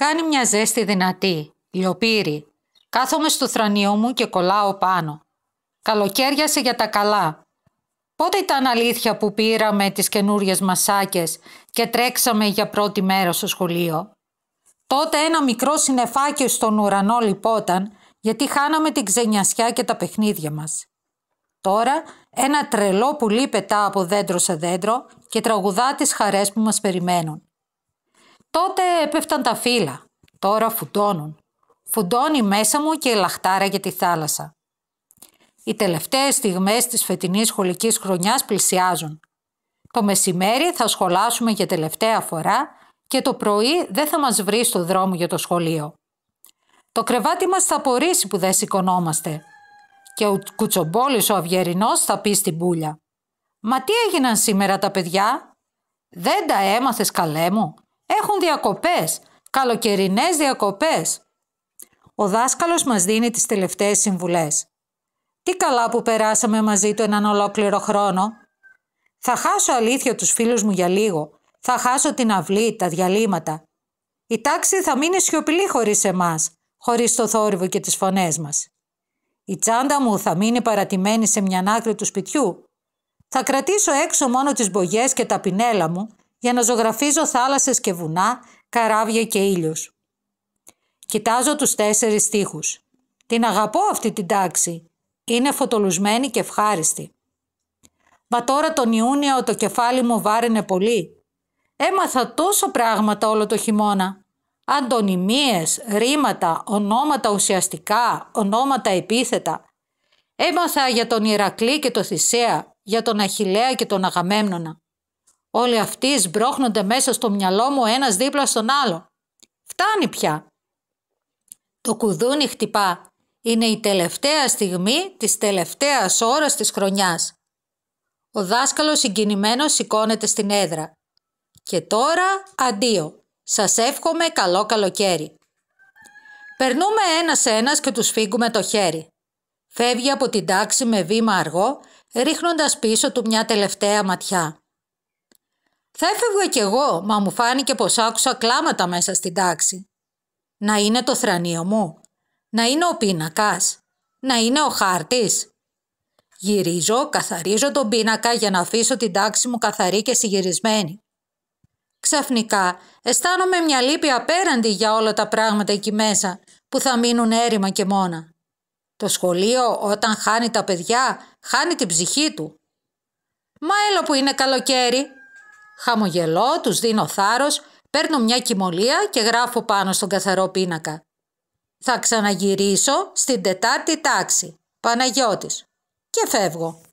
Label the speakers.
Speaker 1: Κάνει μια ζέστη δυνατή, λιοπύρη. Κάθομαι στο θρανίο μου και κολλάω πάνω. Καλοκαίριασε για τα καλά. Πότε ήταν αλήθεια που πήραμε τις καινούριες μασάκες και τρέξαμε για πρώτη μέρα στο σχολείο. Τότε ένα μικρό συνεφάκι στον ουρανό λυπόταν γιατί χάναμε την ξενιασιά και τα παιχνίδια μας. Τώρα ένα τρελό πουλί πετά από δέντρο σε δέντρο και τραγουδά τις χαρές που μας περιμένουν. Τότε έπεφταν τα φύλλα, τώρα φουντώνουν. Φουντώνει μέσα μου και λαχτάρα για τη θάλασσα. Οι τελευταίες στιγμές της φετινής σχολικής χρονιάς πλησιάζουν. Το μεσημέρι θα σχολάσουμε για τελευταία φορά και το πρωί δεν θα μας βρει στο δρόμο για το σχολείο. Το κρεβάτι μας θα απορρίσει που δεν σηκωνόμαστε. Και ο κουτσομπόλης ο αυγερινός θα πει στην πουλια. «Μα τι έγιναν σήμερα τα παιδιά» «Δεν τα έμαθες καλέ μου» Έχουν διακοπές, καλοκαιρινές διακοπές. Ο δάσκαλος μας δίνει τις τελευταίες συμβουλές. Τι καλά που περάσαμε μαζί του έναν ολόκληρο χρόνο. Θα χάσω αλήθεια τους φίλους μου για λίγο. Θα χάσω την αυλή, τα διαλύματα. Η τάξη θα μείνει σιωπηλή χωρίς εμάς, χωρίς το θόρυβο και τις φωνές μας. Η τσάντα μου θα μείνει παρατημένη σε μια άκρη του σπιτιού. Θα κρατήσω έξω μόνο τις μπογιές και τα πινέλα μου για να ζωγραφίζω θάλασσες και βουνά, καράβια και ήλιος. Κοιτάζω τους τέσσερις στίχους. Την αγαπώ αυτή την τάξη. Είναι φωτολουσμένη και ευχάριστη. Μα τώρα τον Ιούνιο το κεφάλι μου βάραινε πολύ. Έμαθα τόσο πράγματα όλο το χειμώνα. Αντωνυμίες, ρήματα, ονόματα ουσιαστικά, ονόματα επίθετα. Έμαθα για τον Ηρακλή και το Θησέα, για τον Αχιλέα και τον Αγαμέμνονα. Όλοι αυτοί σμπρώχνονται μέσα στο μυαλό μου ένας δίπλα στον άλλο. Φτάνει πια. Το κουδούνι χτυπά. Είναι η τελευταία στιγμή της τελευταίας ώρας της χρονιάς. Ο δάσκαλος συγκινημένος σηκώνεται στην έδρα. Και τώρα αντίο. Σας εύχομαι καλό καλοκαίρι. Περνούμε ένας-ένας και τους φύγουμε το χέρι. Φεύγει από την τάξη με βήμα αργό, ρίχνοντας πίσω του μια τελευταία ματιά. Θα έφευγα κι εγώ, μα μου φάνηκε πως άκουσα κλάματα μέσα στην τάξη. Να είναι το θρανίο μου. Να είναι ο πίνακας. Να είναι ο χάρτης. Γυρίζω, καθαρίζω τον πίνακα για να αφήσω την τάξη μου καθαρή και συγυρισμένη. Ξαφνικά αισθάνομαι μια λύπη απέραντη για όλα τα πράγματα εκεί μέσα που θα μείνουν έρημα και μόνα. Το σχολείο όταν χάνει τα παιδιά, χάνει την ψυχή του. Μα έλα που είναι καλοκαίρι, Χαμογελώ, τους δίνω θάρρος, παίρνω μια κοιμωλία και γράφω πάνω στον καθαρό πίνακα. Θα ξαναγυρίσω στην τετάρτη τάξη, Παναγιώτης. Και φεύγω.